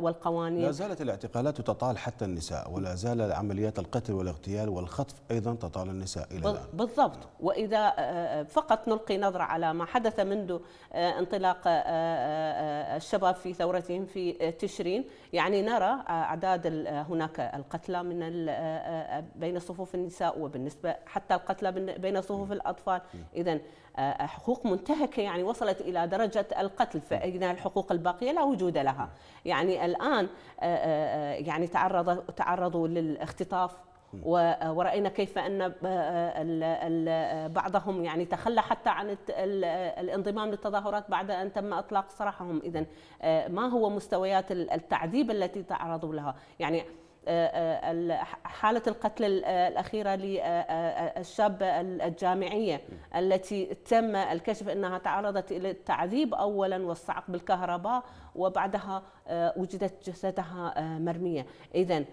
والقوانين لا زالت الاعتقالات تطال حتى النساء ولا زال عمليات القتل والاغتيال والخطف أيضا تطال النساء إلى الآن بالضبط نعم. وإذا فقط نلقي نظرة على ما حدث منذ انطلاق الشباب في ثورتهم في تشرين يعني نرى أعداد هناك القتلى من بين صفوف النساء وبالنسبة حتى القتلى بين صفوف الأطفال إذا آه، حقوق منتهكة يعني وصلت إلى درجة القتل فاذا الحقوق الباقية لا وجود لها يعني الآن آه، آه، يعني تعرض تعرضوا للاختطاف ورأينا كيف أن بعضهم يعني تخلى حتى عن الانضمام للتظاهرات بعد أن تم إطلاق سراحهم إذا ما هو مستويات التعذيب التي تعرضوا لها يعني آه، آه، حالة القتل آه، الأخيرة للشابة الجامعية التي تم الكشف أنها تعرضت إلى التعذيب أولا والصعق بالكهرباء وبعدها وجدت جسدها مرمية إذا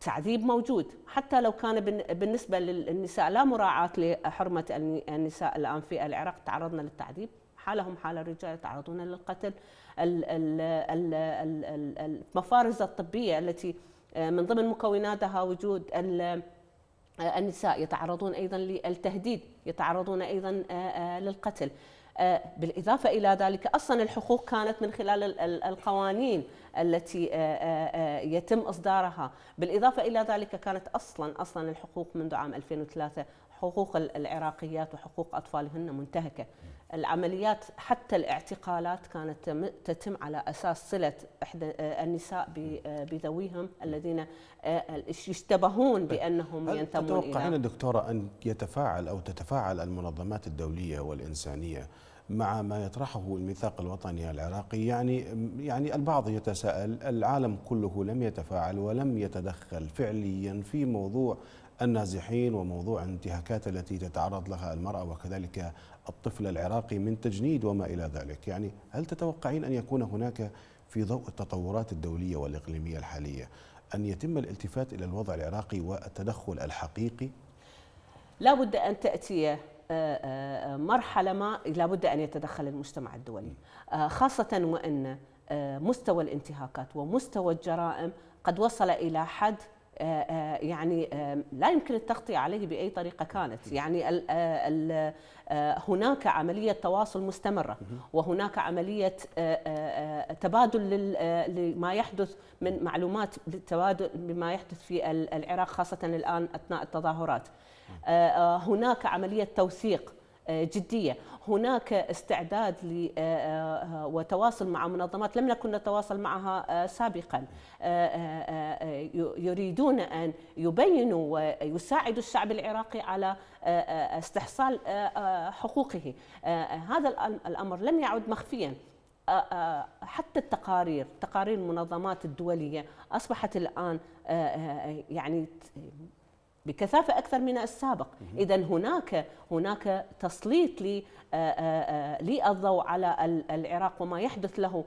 تعذيب موجود حتى لو كان بالنسبة للنساء لا مراعاة لحرمة النساء الآن في العراق تعرضنا للتعذيب حالهم حال الرجال يتعرضون للقتل المفارز الطبية التي آه، من ضمن مكوناتها وجود آه، النساء يتعرضون ايضا للتهديد يتعرضون ايضا آه، للقتل بالإضافة إلى ذلك أصلا الحقوق كانت من خلال القوانين التي يتم إصدارها بالإضافة إلى ذلك كانت أصلا أصلا الحقوق منذ عام 2003 حقوق العراقيات وحقوق أطفالهن منتهكة العمليات حتى الاعتقالات كانت تتم على اساس صله احدى آه، النساء آه، بذويهم الذين آه، يشتبهون طيب، بانهم ينتمون الى تتوقعين دكتوره ان يتفاعل او تتفاعل المنظمات الدوليه والانسانيه مع ما يطرحه الميثاق الوطني العراقي يعني يعني البعض يتساءل العالم كله لم يتفاعل ولم يتدخل فعليا في موضوع النازحين وموضوع الانتهاكات التي تتعرض لها المرأة وكذلك الطفل العراقي من تجنيد وما إلى ذلك يعني هل تتوقعين أن يكون هناك في ضوء التطورات الدولية والإقليمية الحالية أن يتم الالتفات إلى الوضع العراقي والتدخل الحقيقي؟ لا بد أن تأتي آه، آه، مرحلة ما لابد أن يتدخل المجتمع الدولي آه، خاصة وأن مستوى الانتهاكات ومستوى الجرائم قد وصل إلى حد آه، آه، يعني آه، لا يمكن التغطية عليه بأي طريقة كانت يعني هناك عملية تواصل مستمرة وهناك عملية تبادل لما يحدث من معلومات للتبادل بما يحدث في العراق خاصة الآن أثناء التظاهرات هناك عملية توثيق جديه، هناك استعداد آه، آه، وتواصل مع منظمات لم نكن نتواصل معها آه، سابقا يريدون ان يبينوا ويساعدوا الشعب العراقي على استحصال حقوقه، هذا الامر لم يعد مخفيا حتى التقارير تقارير المنظمات الدوليه اصبحت الان يعني بكثافه اكثر من السابق اذا هناك هناك تسليط آه، آه، آه، للضوء على العراق وما يحدث له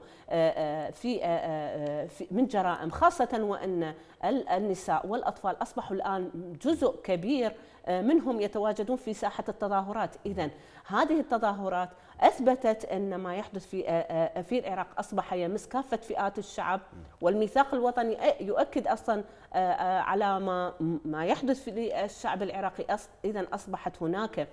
في من جرائم خاصه وان النساء والاطفال اصبحوا الان جزء كبير منهم يتواجدون في ساحه التظاهرات اذا هذه التظاهرات اثبتت ان ما يحدث في آه، آه، في العراق اصبح يمس كافه فئات الشعب والميثاق الوطني يؤكد اصلا آه، على ما ما يحدث في الشعب العراقي اذا اصبحت هناك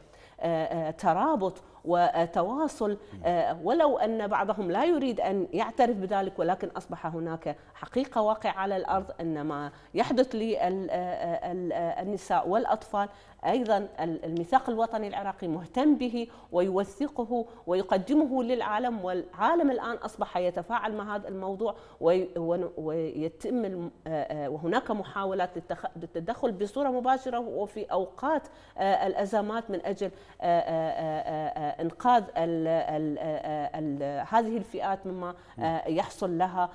ترابط وتواصل آه، ولو أن بعضهم لا يريد أن يعترف بذلك ولكن أصبح هناك حقيقة واقع على الأرض أن ما يحدث للنساء آه، آه، والأطفال أيضا الميثاق الوطني العراقي مهتم به ويوثقه ويقدمه للعالم والعالم الآن أصبح يتفاعل مع هذا الموضوع ويتم وهناك محاولات للتدخل بصورة مباشرة وفي أوقات الأزمات من أجل انقاذ الـ الـ آه، الـ هذه الفئات مما آه، يحصل لها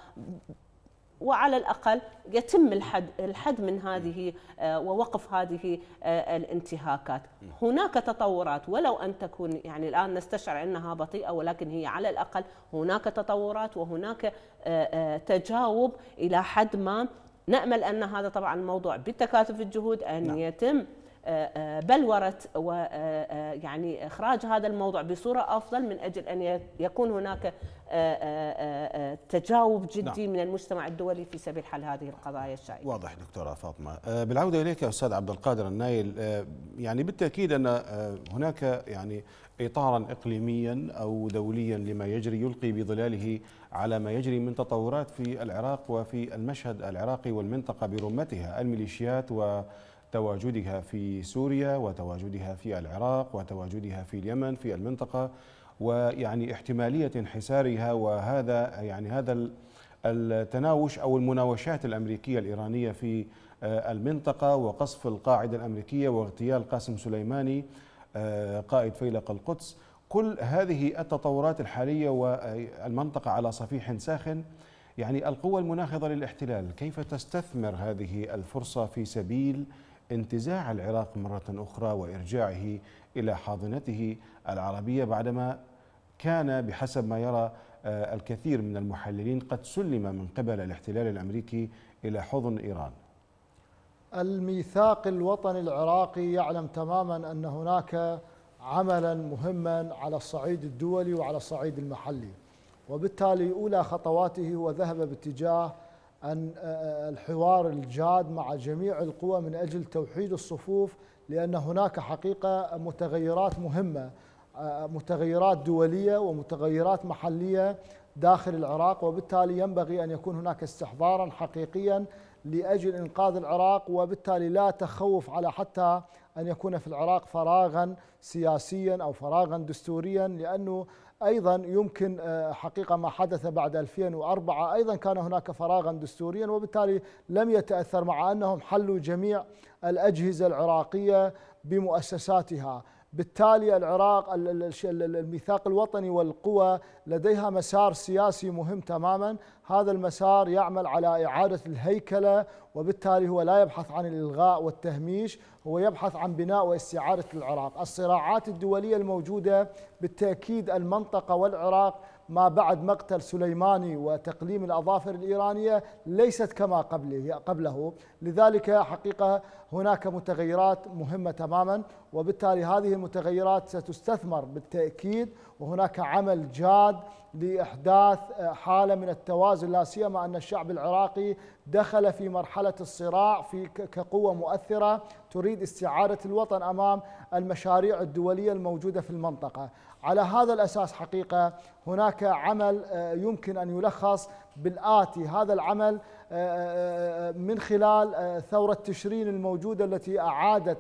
وعلى الاقل يتم الحد الحد من هذه آه، ووقف هذه الانتهاكات. هناك تطورات ولو ان تكون يعني الان نستشعر انها بطيئه ولكن هي على الاقل هناك تطورات وهناك تجاوب الى حد ما نامل ان هذا طبعا الموضوع بتكاتف الجهود ان نعم. يتم آه، آه، بلورة آه، ويعني إخراج هذا الموضوع بصورة أفضل من أجل أن يكون هناك تجاوب جدي نعم. من المجتمع الدولي في سبيل حل هذه القضايا الشائكة واضح دكتورة فاطمة بالعودة إليك أستاذ عبد القادر النايل يعني بالتأكيد أن هناك يعني إطارا إقليميا أو دوليا لما يجري يلقي بظلاله على ما يجري من تطورات في العراق وفي المشهد العراقي والمنطقة برمتها الميليشيات و تواجدها في سوريا وتواجدها في العراق وتواجدها في اليمن في المنطقة ويعني احتمالية انحسارها وهذا يعني هذا التناوش أو المناوشات الأمريكية الإيرانية في آه، المنطقة وقصف القاعدة الأمريكية واغتيال قاسم سليماني آه، قائد فيلق القدس كل هذه التطورات الحالية والمنطقة على صفيح ساخن يعني القوة المناخضة للاحتلال كيف تستثمر هذه الفرصة في سبيل انتزاع العراق مرة أخرى وإرجاعه إلى حاضنته العربية بعدما كان بحسب ما يرى آه، الكثير من المحللين قد سلم من قبل الاحتلال الأمريكي إلى حضن إيران الميثاق الوطني العراقي يعلم تماما أن هناك عملا مهما على الصعيد الدولي وعلى الصعيد المحلي وبالتالي أولى خطواته هو ذهب باتجاه أن آه، آه، الحوار الجاد مع جميع القوى من أجل توحيد الصفوف لأن هناك حقيقة متغيرات مهمة آه، متغيرات دولية ومتغيرات محلية داخل العراق وبالتالي ينبغي أن يكون هناك استحضارا حقيقيا لأجل إنقاذ العراق وبالتالي لا تخوف على حتى أن يكون في العراق فراغا سياسيا أو فراغا دستوريا لأنه أيضا يمكن آه، حقيقة ما حدث بعد 2004 أيضا كان هناك فراغا دستوريا وبالتالي لم يتأثر مع أنهم حلوا جميع الأجهزة العراقية بمؤسساتها بالتالي العراق الميثاق الوطني والقوى لديها مسار سياسي مهم تماما هذا المسار يعمل على إعادة الهيكلة وبالتالي هو لا يبحث عن الإلغاء والتهميش هو يبحث عن بناء واستعادة العراق الصراعات الدولية الموجودة بالتأكيد المنطقة والعراق ما بعد مقتل سليماني وتقليم الأظافر الإيرانية ليست كما قبله, قبله لذلك حقيقة هناك متغيرات مهمة تماما وبالتالي هذه المتغيرات ستستثمر بالتأكيد وهناك عمل جاد لاحداث آه، حاله من التوازن لا سيما ان الشعب العراقي دخل في مرحله الصراع في كقوه مؤثره تريد استعاده الوطن امام المشاريع الدوليه الموجوده في المنطقه. على هذا الاساس حقيقه هناك عمل آه، يمكن ان يلخص بالاتي هذا العمل آه، من خلال ثوره تشرين الموجوده التي اعادت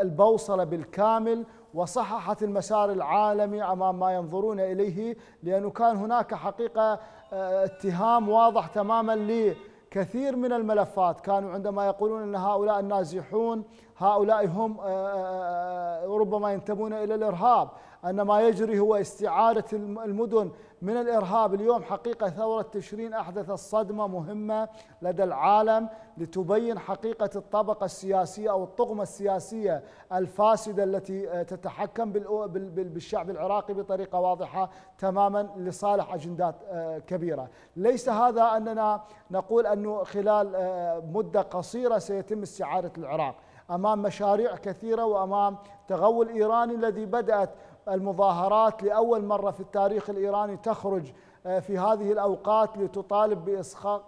البوصله بالكامل وصححت المسار العالمي امام ما ينظرون اليه لانه كان هناك حقيقه آه، اتهام واضح تماما لكثير من الملفات كانوا عندما يقولون ان هؤلاء النازحون هؤلاء هم آه، آه، ربما ينتمون الى الارهاب ان ما يجري هو استعاده المدن من الإرهاب اليوم حقيقة ثورة تشرين أحدثت صدمة مهمة لدى العالم لتبين حقيقة الطبقة السياسية أو الطغمة السياسية الفاسدة التي آه، تتحكم بالشعب العراقي بطريقة واضحة تماما لصالح أجندات آه، كبيرة ليس هذا أننا نقول أنه خلال آه، مدة قصيرة سيتم استعادة العراق أمام مشاريع كثيرة وأمام تغول إيراني الذي بدأت المظاهرات لأول مرة في التاريخ الإيراني تخرج آه، في هذه الأوقات لتطالب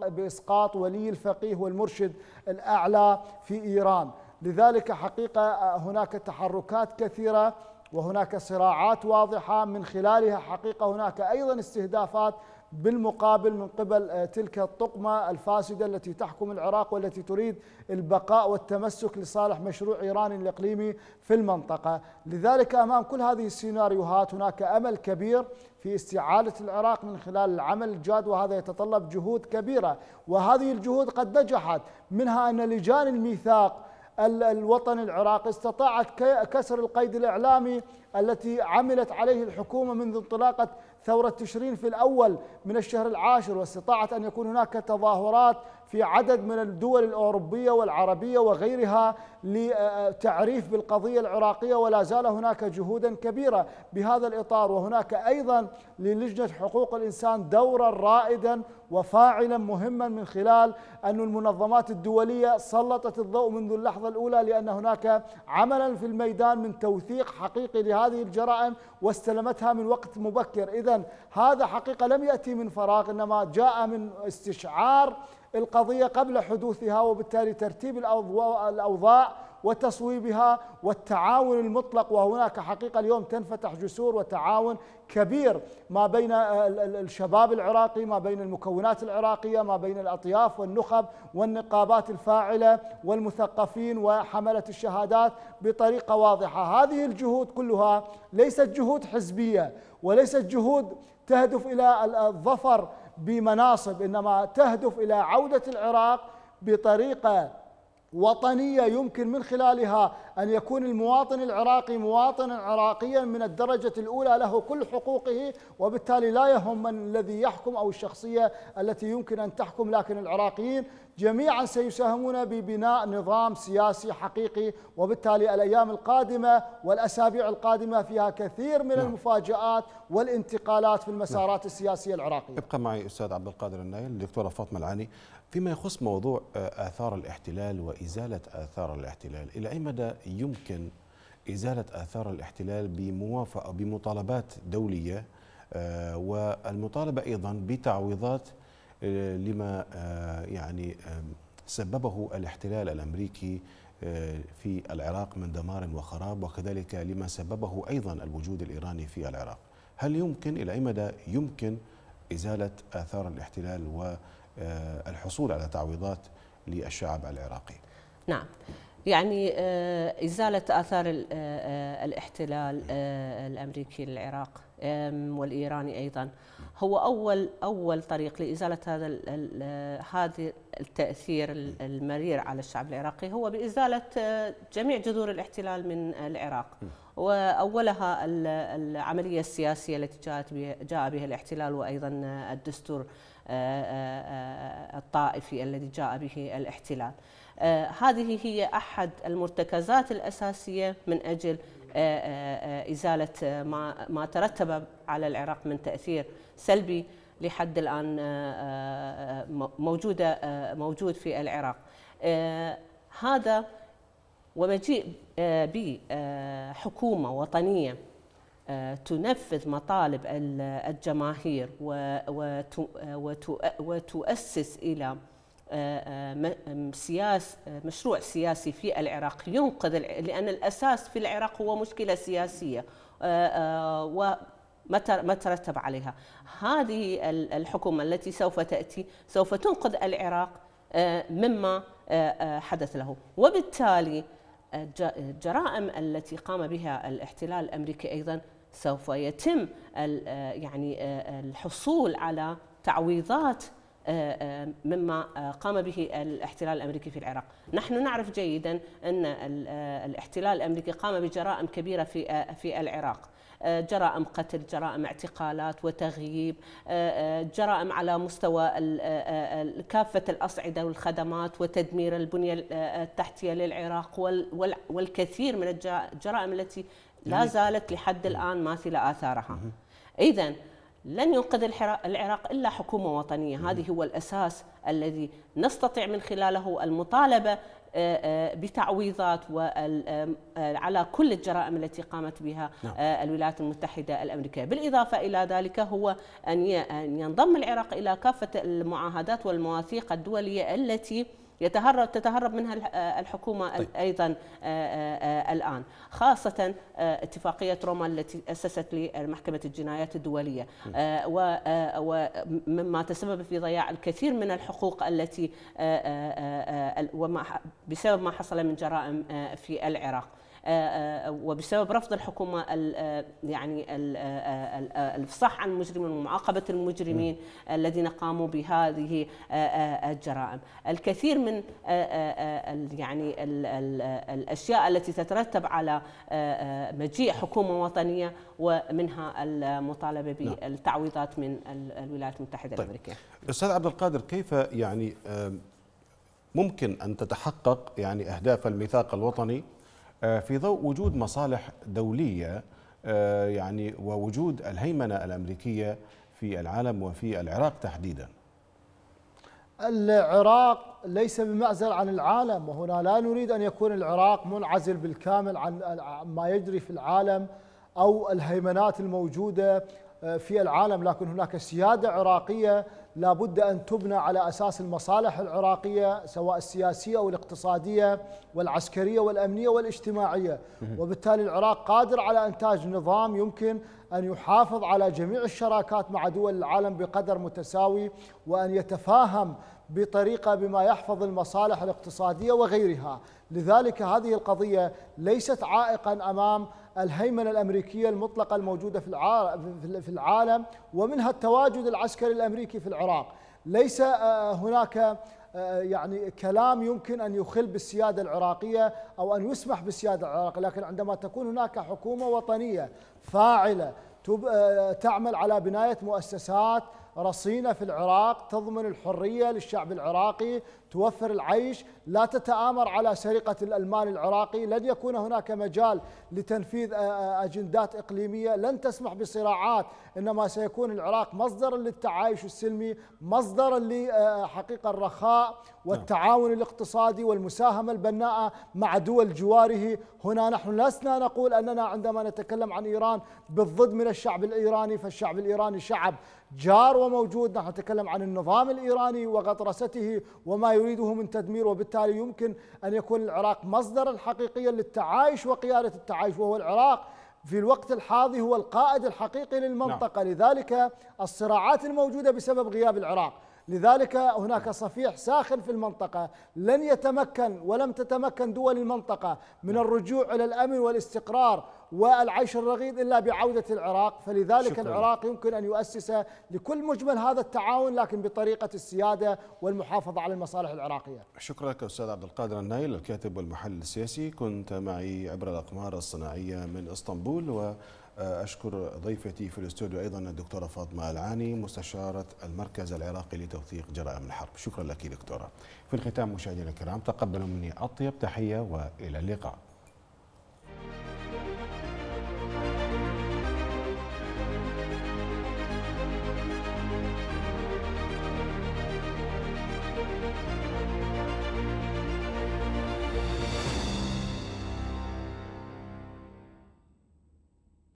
بإسقاط, ولي الفقيه والمرشد الأعلى في إيران لذلك حقيقة آه، هناك تحركات كثيرة وهناك صراعات واضحة من خلالها حقيقة هناك أيضا استهدافات بالمقابل من قبل آه، تلك الطقمة الفاسدة التي تحكم العراق والتي تريد البقاء والتمسك لصالح مشروع إيران الإقليمي في المنطقة لذلك أمام كل هذه السيناريوهات هناك أمل كبير في استعادة العراق من خلال العمل الجاد وهذا يتطلب جهود كبيرة وهذه الجهود قد نجحت منها أن لجان الميثاق الوطن العراقي استطاعت كسر القيد الإعلامي التي عملت عليه الحكومة منذ انطلاقة ثورة تشرين في الأول من الشهر العاشر واستطاعت أن يكون هناك تظاهرات في عدد من الدول الأوروبية والعربية وغيرها لتعريف بالقضية العراقية ولا زال هناك جهودا كبيرة بهذا الإطار وهناك أيضا للجنة حقوق الإنسان دورا رائدا وفاعلا مهما من خلال أن المنظمات الدولية سلطت الضوء منذ اللحظة الأولى لأن هناك عملا في الميدان من توثيق حقيقي لهذه الجرائم واستلمتها من وقت مبكر إذا هذا حقيقة لم يأتي من فراغ إنما جاء من استشعار القضية قبل حدوثها وبالتالي ترتيب الأوضاع وتصويبها والتعاون المطلق وهناك حقيقة اليوم تنفتح جسور وتعاون كبير ما بين الشباب العراقي ما بين المكونات العراقية ما بين الأطياف والنخب والنقابات الفاعلة والمثقفين وحملة الشهادات بطريقة واضحة هذه الجهود كلها ليست جهود حزبية وليست جهود تهدف إلى الظفر بمناصب إنما تهدف إلى عودة العراق بطريقة وطنية يمكن من خلالها أن يكون المواطن العراقي مواطنا عراقيا من الدرجة الأولى له كل حقوقه وبالتالي لا يهم من الذي يحكم أو الشخصية التي يمكن أن تحكم لكن العراقيين جميعا سيساهمون ببناء نظام سياسي حقيقي وبالتالي الأيام القادمة والأسابيع القادمة فيها كثير من نعم. المفاجآت والانتقالات في المسارات نعم. السياسية العراقية ابقى معي أستاذ عبد القادر النايل الدكتورة فاطمة العاني فيما يخص موضوع آه، آثار الاحتلال وإزالة آثار الاحتلال إلى أي مدى يمكن إزالة آثار الاحتلال بموافقة بمطالبات دولية آه، والمطالبة أيضا بتعويضات آه، لما آه، يعني سببه الاحتلال الامريكي آه، في العراق من دمار وخراب وكذلك لما سببه ايضا الوجود الايراني في العراق. هل يمكن الى اي مدى يمكن ازاله اثار الاحتلال والحصول على تعويضات للشعب العراقي؟ نعم. يعني إزالة آثار الاحتلال الأمريكي للعراق والإيراني أيضا هو اول اول طريق لازاله هذا هذا التاثير المرير على الشعب العراقي هو بازاله آه، جميع جذور الاحتلال من العراق واولها العمليه السياسيه التي جاءت جاء بها الاحتلال وايضا الدستور آه، آه، الطائفي الذي جاء به الاحتلال هذه هي احد المرتكزات الاساسيه من اجل آه، آه، آه، إزالة ما ترتب على العراق من تأثير سلبي لحد الآن موجودة موجود في العراق هذا ومجيء بحكومة وطنية تنفذ مطالب الجماهير وتؤسس إلى آه، آه، آه، سياس مشروع سياسي في العراق ينقذ لان الاساس في العراق هو مشكله سياسيه و ما ترتب عليها هذه الحكومة التي سوف تأتي سوف تنقذ العراق مما حدث له وبالتالي الجرائم التي قام بها الاحتلال الأمريكي أيضا سوف يتم يعني الحصول على تعويضات آه، آه، مما آه، قام به الاحتلال الامريكي في العراق، نحن نعرف جيدا ان الاحتلال الامريكي قام بجرائم كبيره في في العراق، جرائم قتل، جرائم اعتقالات وتغييب، جرائم على مستوى كافه الاصعده والخدمات وتدمير البنيه التحتيه للعراق والكثير من الجرائم التي لا زالت لحد الان ماثله اثارها. اذا لن ينقذ العراق الا حكومه وطنيه، هذه هو الاساس الذي نستطيع من خلاله المطالبه آه، آه، بتعويضات آه، على كل الجرائم التي قامت بها نعم. الولايات المتحده الامريكيه، بالاضافه الى ذلك هو ان ينضم العراق الى كافه المعاهدات والمواثيق الدوليه التي يتهرب تتهرب منها آه، الحكومه طيب. ايضا آه، آه، الان خاصه اتفاقيه روما التي اسست لمحكمه الجنايات الدوليه ومما تسبب في ضياع الكثير من الحقوق التي وما بسبب ما حصل من جرائم في العراق آه، آه، آه، وبسبب رفض الحكومه يعني الافصاح عن المجرمين ومعاقبه المجرمين نعم. الذين قاموا بهذه الجرائم الكثير من يعني الاشياء التي تترتب على مجيء حكومه وطنيه ومنها المطالبه نعم. بالتعويضات من الولايات المتحده طيب. الامريكيه استاذ عبد القادر كيف يعني ممكن ان تتحقق يعني اهداف الميثاق الوطني آه، في ضوء وجود مصالح دولية آه، يعني ووجود الهيمنة الأمريكية في العالم وفي العراق تحديدا العراق ليس بمعزل عن العالم وهنا لا نريد أن يكون العراق منعزل بالكامل عن ما يجري في العالم أو الهيمنات الموجودة آه، في العالم لكن هناك سيادة عراقية لابد أن تبنى على أساس المصالح العراقية سواء السياسية والاقتصادية والعسكرية والأمنية والاجتماعية وبالتالي العراق قادر على إنتاج نظام يمكن أن يحافظ على جميع الشراكات مع دول العالم بقدر متساوي وأن يتفاهم بطريقة بما يحفظ المصالح الاقتصادية وغيرها لذلك هذه القضية ليست عائقا أمام الهيمنة الأمريكية المطلقة الموجودة في العالم ومنها التواجد العسكري الأمريكي في العراق ليس آه، آه، هناك آه، يعني كلام يمكن أن يخل بالسيادة العراقية أو أن يسمح بالسيادة العراقية لكن عندما تكون هناك حكومة وطنية فاعلة تعمل على بناية مؤسسات رصينة في العراق تضمن الحرية للشعب العراقي توفر العيش لا تتآمر على سرقة الألمان العراقي لن يكون هناك مجال لتنفيذ أجندات إقليمية لن تسمح بصراعات إنما سيكون العراق مصدرا للتعايش السلمي مصدرا لحقيقة الرخاء والتعاون الاقتصادي والمساهمة البناءة مع دول جواره هنا نحن لسنا نقول أننا عندما نتكلم عن إيران بالضد من الشعب الإيراني فالشعب الإيراني شعب جار وموجود نحن نتكلم عن النظام الإيراني وغطرسته وما يريده من تدمير وبالتالي يمكن أن يكون العراق مصدرا حقيقيا للتعايش وقيادة التعايش وهو العراق في الوقت الحاضي هو القائد الحقيقي للمنطقة نعم. لذلك الصراعات الموجودة بسبب غياب العراق لذلك هناك صفيح ساخن في المنطقة لن يتمكن ولم تتمكن دول المنطقة من نعم. الرجوع إلى الأمن والاستقرار والعيش الرغيد إلا بعودة العراق فلذلك شكرا. العراق يمكن أن يؤسس لكل مجمل هذا التعاون لكن بطريقة السيادة والمحافظة على المصالح العراقية شكرا لك أستاذ عبد القادر النايل الكاتب والمحلل السياسي كنت معي عبر الأقمار الصناعية من إسطنبول و أشكر ضيفتي في الاستوديو أيضا الدكتورة فاطمة العاني مستشارة المركز العراقي لتوثيق جرائم الحرب شكرا لك دكتورة في الختام مشاهدينا الكرام تقبلوا مني أطيب تحية وإلى اللقاء